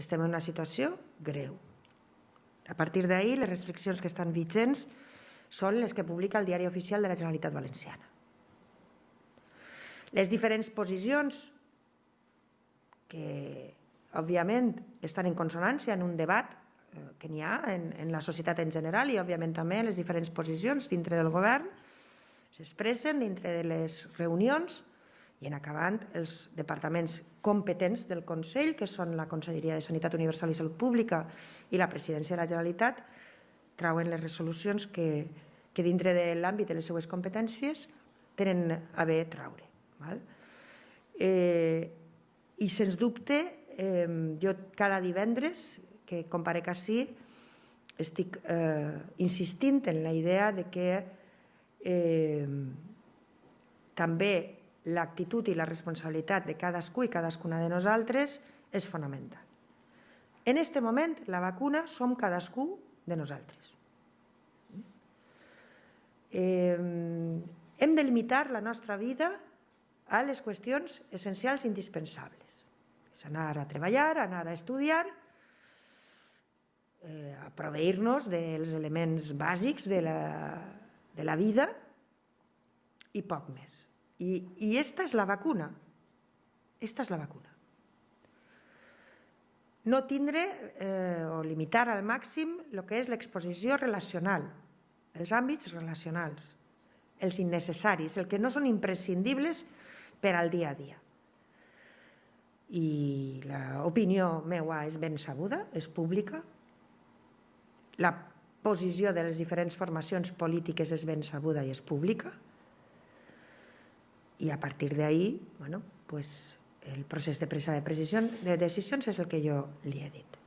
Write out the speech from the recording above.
Estem en una situació greu. A partir d'ahir, les restriccions que estan vigents són les que publica el Diari Oficial de la Generalitat Valenciana. Les diferents posicions que, òbviament, estan en consonància en un debat eh, que n'hi ha en, en la societat en general i, òbviament, també les diferents posicions dintre del govern s'expressen dintre de les reunions i en acabant, els departaments competents del Consell, que són la Conselleria de Sanitat Universal i Salut Pública i la Presidència de la Generalitat, trauen les resolucions que, que dintre de l'àmbit de les seues competències tenen a bé traure. Val? Eh, I, sens dubte, eh, jo cada divendres que comparec així estic eh, insistint en la idea de que eh, també l'actitud i la responsabilitat de cadascú i cadascuna de nosaltres és fonamental. En aquest moment, la vacuna som cadascú de nosaltres. Eh, hem de limitar la nostra vida a les qüestions essencials i indispensables. És anar a treballar, anar a estudiar, eh, a proveir-nos dels elements bàsics de la, de la vida i poc més. Y, y esta es la vacuna. Esta es la vacuna. No tindre eh, o limitar al màxim el que és l'exposició relacional, els àmbits relacionals, els innecessaris, el que no són imprescindibles per al dia a dia. I l'opinió meua és ben sabuda, és pública. La posició de les diferents formacions polítiques és ben sabuda i és pública y a partir de ahí, bueno, pues el proceso de presa de, precisión, de decisiones es el que yo le he dicho.